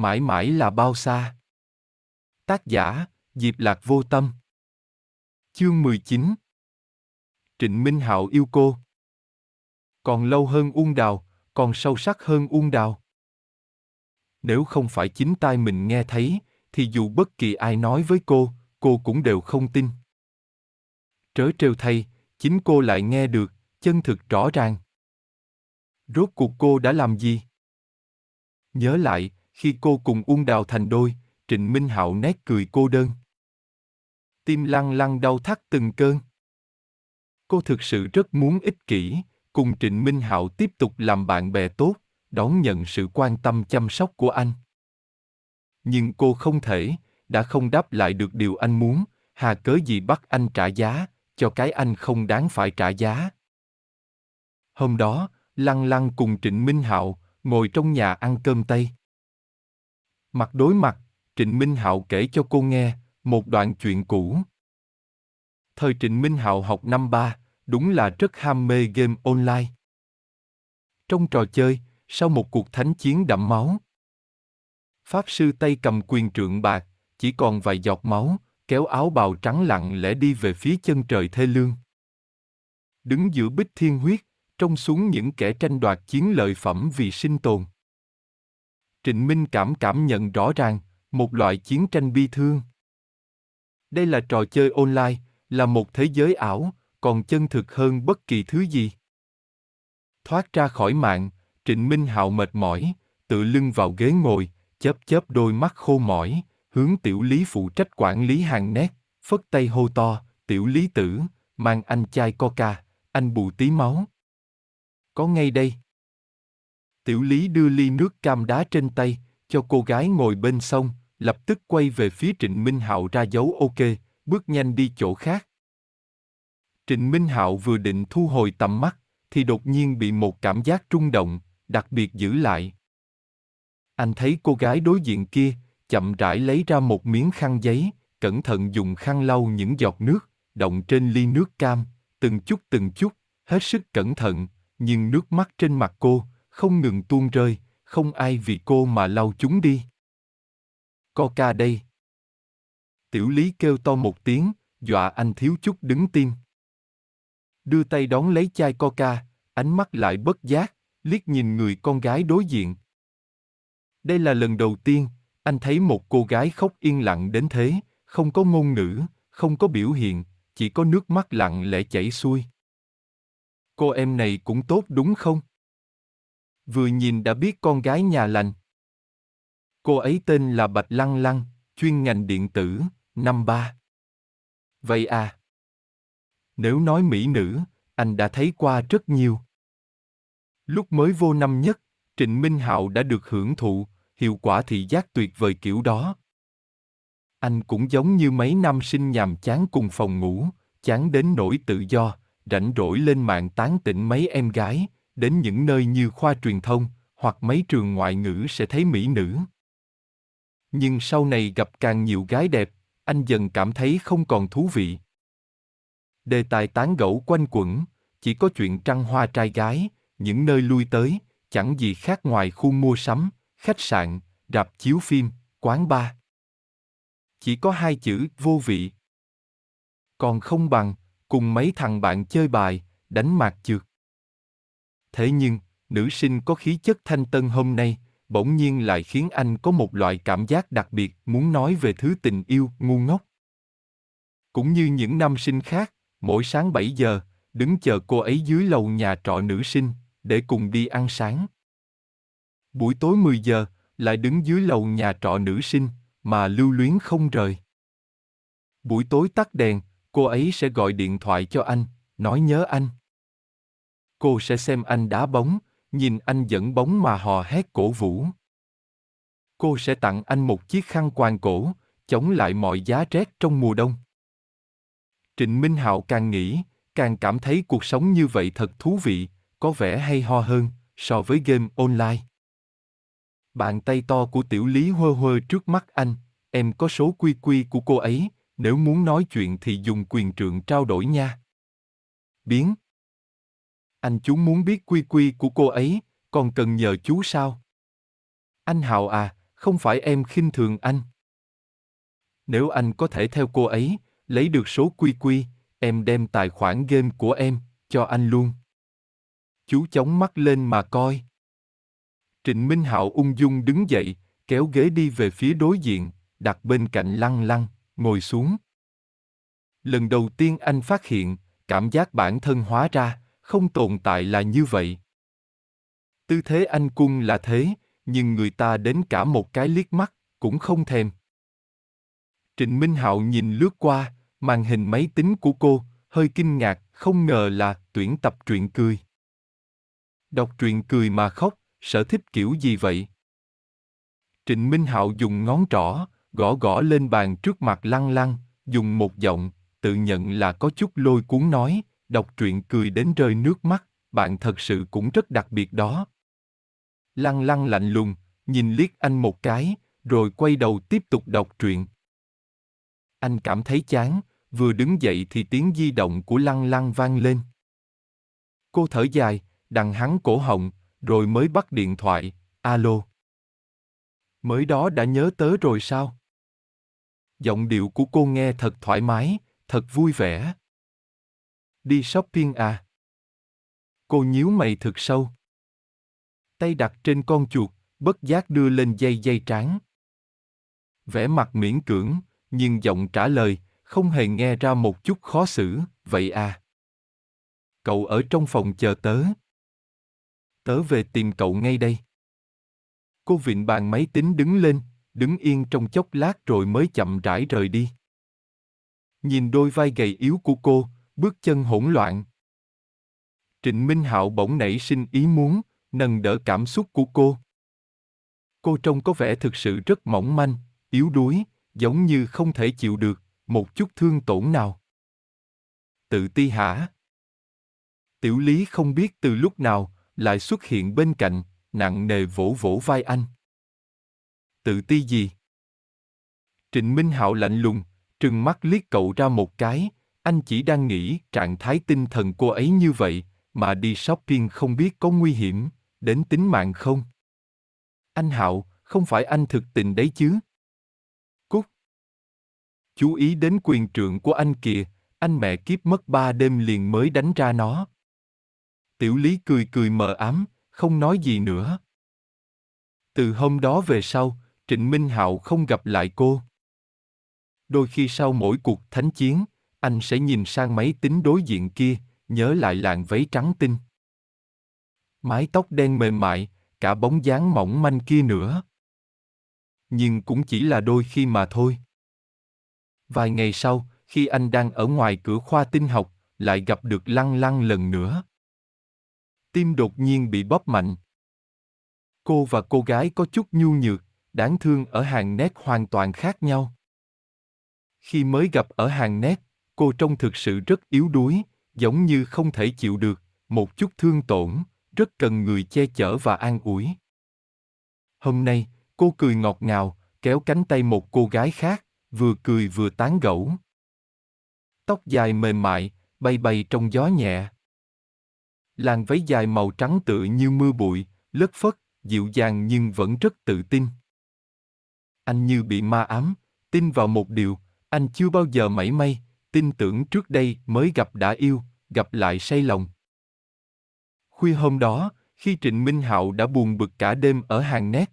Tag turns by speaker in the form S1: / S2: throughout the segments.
S1: mãi mãi là bao xa. Tác giả, Diệp Lạc Vô Tâm Chương 19 Trịnh Minh Hạo yêu cô Còn lâu hơn Uông Đào, còn sâu sắc hơn Uông Đào. Nếu không phải chính tai mình nghe thấy, thì dù bất kỳ ai nói với cô, cô cũng đều không tin. Trớ trêu thay, chính cô lại nghe được, chân thực rõ ràng. Rốt cuộc cô đã làm gì? Nhớ lại, khi cô cùng Uông Đào thành đôi, Trịnh Minh Hạo nét cười cô đơn. Tim lăng lăng đau thắt từng cơn. Cô thực sự rất muốn ích kỷ, cùng Trịnh Minh Hạo tiếp tục làm bạn bè tốt, đón nhận sự quan tâm chăm sóc của anh. Nhưng cô không thể, đã không đáp lại được điều anh muốn, hà cớ gì bắt anh trả giá, cho cái anh không đáng phải trả giá. Hôm đó, Lăng Lăng cùng Trịnh Minh Hạo ngồi trong nhà ăn cơm tây. Mặt đối mặt, Trịnh Minh Hạo kể cho cô nghe một đoạn chuyện cũ. Thời Trịnh Minh Hạo học năm ba, đúng là rất ham mê game online. Trong trò chơi, sau một cuộc thánh chiến đẫm máu, Pháp sư tay cầm quyền trượng bạc, chỉ còn vài giọt máu, kéo áo bào trắng lặng lẽ đi về phía chân trời thê lương. Đứng giữa bích thiên huyết, trông xuống những kẻ tranh đoạt chiến lợi phẩm vì sinh tồn. Trịnh Minh cảm cảm nhận rõ ràng, một loại chiến tranh bi thương. Đây là trò chơi online, là một thế giới ảo, còn chân thực hơn bất kỳ thứ gì. Thoát ra khỏi mạng, Trịnh Minh Hạo mệt mỏi, tự lưng vào ghế ngồi, chớp chớp đôi mắt khô mỏi, hướng tiểu lý phụ trách quản lý hàng nét, phất tay hô to, tiểu lý tử, mang anh chai coca, anh bù tí máu. Có ngay đây. Tiểu Lý đưa ly nước cam đá trên tay, cho cô gái ngồi bên sông, lập tức quay về phía Trịnh Minh Hạo ra dấu ok, bước nhanh đi chỗ khác. Trịnh Minh Hạo vừa định thu hồi tầm mắt, thì đột nhiên bị một cảm giác rung động, đặc biệt giữ lại. Anh thấy cô gái đối diện kia, chậm rãi lấy ra một miếng khăn giấy, cẩn thận dùng khăn lau những giọt nước, động trên ly nước cam, từng chút từng chút, hết sức cẩn thận, nhưng nước mắt trên mặt cô, không ngừng tuôn rơi, không ai vì cô mà lau chúng đi. Coca đây. Tiểu Lý kêu to một tiếng, dọa anh thiếu chút đứng tim. Đưa tay đón lấy chai Coca, ánh mắt lại bất giác, liếc nhìn người con gái đối diện. Đây là lần đầu tiên, anh thấy một cô gái khóc yên lặng đến thế, không có ngôn ngữ, không có biểu hiện, chỉ có nước mắt lặng lẽ chảy xuôi. Cô em này cũng tốt đúng không? vừa nhìn đã biết con gái nhà lành. Cô ấy tên là Bạch Lăng Lăng, chuyên ngành điện tử, năm ba. Vậy à? Nếu nói mỹ nữ, anh đã thấy qua rất nhiều. Lúc mới vô năm nhất, Trịnh Minh Hạo đã được hưởng thụ, hiệu quả thị giác tuyệt vời kiểu đó. Anh cũng giống như mấy nam sinh nhàm chán cùng phòng ngủ, chán đến nỗi tự do, rảnh rỗi lên mạng tán tỉnh mấy em gái, đến những nơi như khoa truyền thông hoặc mấy trường ngoại ngữ sẽ thấy mỹ nữ nhưng sau này gặp càng nhiều gái đẹp anh dần cảm thấy không còn thú vị đề tài tán gẫu quanh quẩn chỉ có chuyện trăng hoa trai gái những nơi lui tới chẳng gì khác ngoài khu mua sắm khách sạn rạp chiếu phim quán bar chỉ có hai chữ vô vị còn không bằng cùng mấy thằng bạn chơi bài đánh mạc chược thế nhưng, nữ sinh có khí chất thanh tân hôm nay, bỗng nhiên lại khiến anh có một loại cảm giác đặc biệt muốn nói về thứ tình yêu ngu ngốc. Cũng như những nam sinh khác, mỗi sáng 7 giờ, đứng chờ cô ấy dưới lầu nhà trọ nữ sinh, để cùng đi ăn sáng. Buổi tối 10 giờ, lại đứng dưới lầu nhà trọ nữ sinh, mà lưu luyến không rời. Buổi tối tắt đèn, cô ấy sẽ gọi điện thoại cho anh, nói nhớ anh cô sẽ xem anh đá bóng, nhìn anh dẫn bóng mà hò hét cổ vũ. Cô sẽ tặng anh một chiếc khăn quàng cổ, chống lại mọi giá rét trong mùa đông. Trịnh Minh Hạo càng nghĩ, càng cảm thấy cuộc sống như vậy thật thú vị, có vẻ hay ho hơn so với game online. Bàn tay to của tiểu lý hơ hơ trước mắt anh, em có số quy quy của cô ấy, nếu muốn nói chuyện thì dùng quyền trượng trao đổi nha. Biến, anh chú muốn biết quy quy của cô ấy, còn cần nhờ chú sao? Anh Hào à, không phải em khinh thường anh. Nếu anh có thể theo cô ấy, lấy được số quy quy, em đem tài khoản game của em, cho anh luôn. Chú chóng mắt lên mà coi. Trịnh Minh Hạo ung dung đứng dậy, kéo ghế đi về phía đối diện, đặt bên cạnh lăng lăng, ngồi xuống. Lần đầu tiên anh phát hiện, cảm giác bản thân hóa ra, không tồn tại là như vậy tư thế anh quân là thế nhưng người ta đến cả một cái liếc mắt cũng không thèm trịnh minh hạo nhìn lướt qua màn hình máy tính của cô hơi kinh ngạc không ngờ là tuyển tập truyện cười đọc truyện cười mà khóc sở thích kiểu gì vậy trịnh minh hạo dùng ngón trỏ gõ gõ lên bàn trước mặt lăng lăng dùng một giọng tự nhận là có chút lôi cuốn nói đọc truyện cười đến rơi nước mắt, bạn thật sự cũng rất đặc biệt đó. Lăng lăng lạnh lùng, nhìn liếc anh một cái, rồi quay đầu tiếp tục đọc truyện. Anh cảm thấy chán, vừa đứng dậy thì tiếng di động của lăng lăng vang lên. Cô thở dài, đằng hắn cổ họng, rồi mới bắt điện thoại, alo. Mới đó đã nhớ tớ rồi sao? Giọng điệu của cô nghe thật thoải mái, thật vui vẻ. Đi shopping à? Cô nhíu mày thật sâu. Tay đặt trên con chuột, bất giác đưa lên dây dây trán. Vẻ mặt miễn cưỡng, nhưng giọng trả lời, không hề nghe ra một chút khó xử, vậy à? Cậu ở trong phòng chờ tớ. Tớ về tìm cậu ngay đây. Cô vịn bàn máy tính đứng lên, đứng yên trong chốc lát rồi mới chậm rãi rời đi. Nhìn đôi vai gầy yếu của cô, bước chân hỗn loạn. Trịnh Minh Hạo bỗng nảy sinh ý muốn, nâng đỡ cảm xúc của cô. Cô trông có vẻ thực sự rất mỏng manh, yếu đuối, giống như không thể chịu được một chút thương tổn nào. Tự ti hả? Tiểu Lý không biết từ lúc nào lại xuất hiện bên cạnh, nặng nề vỗ vỗ vai anh. Tự ti gì? Trịnh Minh Hạo lạnh lùng, trừng mắt liếc cậu ra một cái, anh chỉ đang nghĩ trạng thái tinh thần cô ấy như vậy, mà đi shopping không biết có nguy hiểm, đến tính mạng không? Anh Hạo, không phải anh thực tình đấy chứ? Cúc. Chú ý đến quyền trượng của anh kìa, anh mẹ kiếp mất ba đêm liền mới đánh ra nó. Tiểu Lý cười cười mờ ám, không nói gì nữa. Từ hôm đó về sau, Trịnh Minh Hạo không gặp lại cô. Đôi khi sau mỗi cuộc thánh chiến, anh sẽ nhìn sang máy tính đối diện kia, nhớ lại làn váy trắng tinh. Mái tóc đen mềm mại, cả bóng dáng mỏng manh kia nữa. Nhưng cũng chỉ là đôi khi mà thôi. Vài ngày sau, khi anh đang ở ngoài cửa khoa tinh học, lại gặp được lăng lăng lần nữa. Tim đột nhiên bị bóp mạnh. Cô và cô gái có chút nhu nhược, đáng thương ở hàng nét hoàn toàn khác nhau. Khi mới gặp ở hàng nét, cô trông thực sự rất yếu đuối, giống như không thể chịu được, một chút thương tổn, rất cần người che chở và an ủi. Hôm nay, cô cười ngọt ngào, kéo cánh tay một cô gái khác, vừa cười vừa tán gẫu. Tóc dài mềm mại, bay bay trong gió nhẹ. Làn váy dài màu trắng tựa như mưa bụi, lất phất, dịu dàng nhưng vẫn rất tự tin. Anh như bị ma ám, tin vào một điều, anh chưa bao giờ mảy may, tin tưởng trước đây mới gặp đã yêu, gặp lại say lòng. Khuya hôm đó, khi Trịnh Minh Hạo đã buồn bực cả đêm ở hàng nét.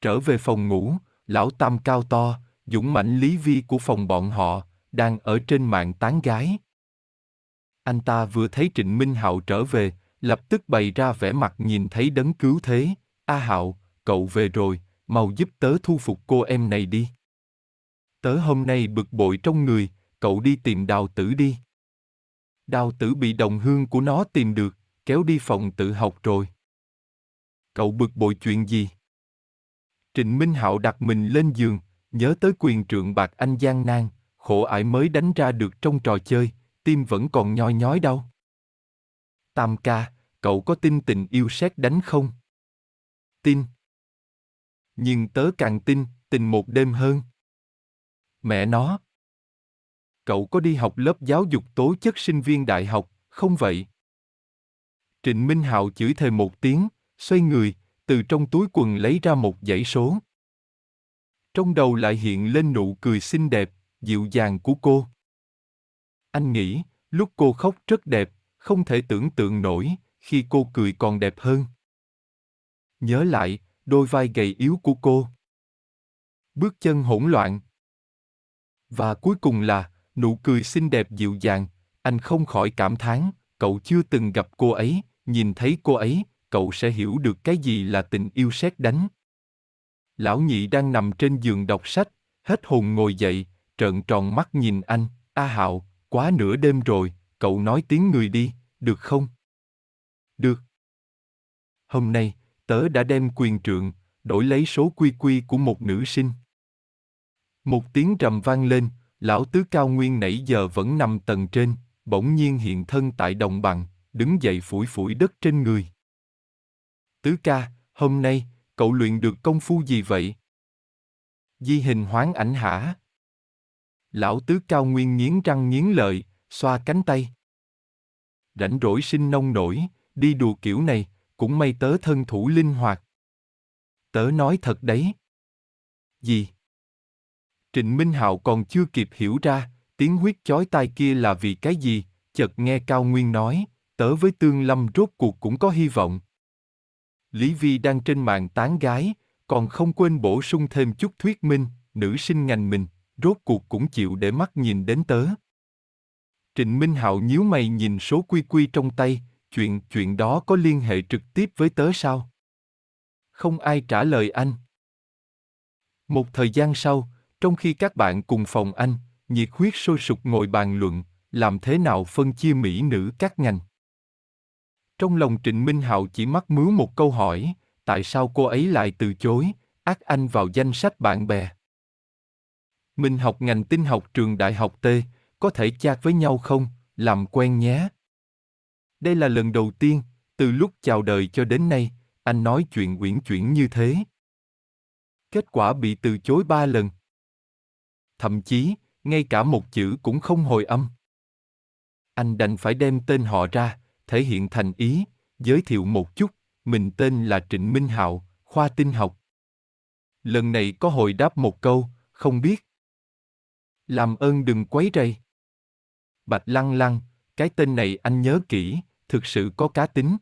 S1: Trở về phòng ngủ, lão Tam cao to, dũng mãnh lý vi của phòng bọn họ, đang ở trên mạng tán gái. Anh ta vừa thấy Trịnh Minh Hạo trở về, lập tức bày ra vẻ mặt nhìn thấy đấng cứu thế. A Hạo, cậu về rồi, mau giúp tớ thu phục cô em này đi. Tớ hôm nay bực bội trong người, cậu đi tìm đào tử đi. Đào tử bị đồng hương của nó tìm được, kéo đi phòng tự học rồi. Cậu bực bội chuyện gì? Trịnh Minh Hạo đặt mình lên giường, nhớ tới quyền trượng bạc anh gian nan, khổ ải mới đánh ra được trong trò chơi, tim vẫn còn nhói nhói đau. Tam ca, cậu có tin tình yêu xét đánh không? Tin. Nhưng tớ càng tin, tình một đêm hơn. Mẹ nó. Cậu có đi học lớp giáo dục tố chất sinh viên đại học, không vậy? Trịnh Minh Hạo chửi thề một tiếng, xoay người, từ trong túi quần lấy ra một dãy số. Trong đầu lại hiện lên nụ cười xinh đẹp, dịu dàng của cô. Anh nghĩ, lúc cô khóc rất đẹp, không thể tưởng tượng nổi, khi cô cười còn đẹp hơn. Nhớ lại, đôi vai gầy yếu của cô. Bước chân hỗn loạn, và cuối cùng là, nụ cười xinh đẹp dịu dàng, anh không khỏi cảm thán, cậu chưa từng gặp cô ấy, nhìn thấy cô ấy, cậu sẽ hiểu được cái gì là tình yêu sét đánh. Lão nhị đang nằm trên giường đọc sách, hết hồn ngồi dậy, trợn tròn mắt nhìn anh, A Hạo, quá nửa đêm rồi, cậu nói tiếng người đi, được không? Được. Hôm nay, tớ đã đem quyền trượng, đổi lấy số quy quy của một nữ sinh. Một tiếng trầm vang lên, lão tứ cao nguyên nãy giờ vẫn nằm tầng trên, bỗng nhiên hiện thân tại đồng bằng, đứng dậy phủi phủi đất trên người. Tứ ca, hôm nay, cậu luyện được công phu gì vậy? Di hình hoán ảnh hả? Lão tứ cao nguyên nghiến răng nghiến lợi, xoa cánh tay. Rảnh rỗi sinh nông nổi, đi đùa kiểu này, cũng may tớ thân thủ linh hoạt. Tớ nói thật đấy. Gì? Trịnh Minh Hạo còn chưa kịp hiểu ra, tiếng huyết chói tai kia là vì cái gì, chợt nghe Cao Nguyên nói, tớ với Tương Lâm rốt cuộc cũng có hy vọng. Lý Vi đang trên mạng tán gái, còn không quên bổ sung thêm chút thuyết minh, nữ sinh ngành mình, rốt cuộc cũng chịu để mắt nhìn đến tớ. Trịnh Minh Hạo nhíu mày nhìn số quy quy trong tay, chuyện chuyện đó có liên hệ trực tiếp với tớ sao? Không ai trả lời anh. Một thời gian sau, trong khi các bạn cùng phòng anh, nhiệt huyết sôi sục ngồi bàn luận, làm thế nào phân chia mỹ nữ các ngành. Trong lòng Trịnh Minh Hạo chỉ mắc mướu một câu hỏi, tại sao cô ấy lại từ chối, ác anh vào danh sách bạn bè. Mình học ngành tin học trường đại học T, có thể chat với nhau không, làm quen nhé. Đây là lần đầu tiên, từ lúc chào đời cho đến nay, anh nói chuyện uyển chuyển như thế. Kết quả bị từ chối ba lần thậm chí, ngay cả một chữ cũng không hồi âm. Anh đành phải đem tên họ ra, thể hiện thành ý, giới thiệu một chút, mình tên là Trịnh Minh Hạo, khoa tin học. Lần này có hồi đáp một câu, không biết. Làm ơn đừng quấy rầy. Bạch Lăng Lăng, cái tên này anh nhớ kỹ, thực sự có cá tính,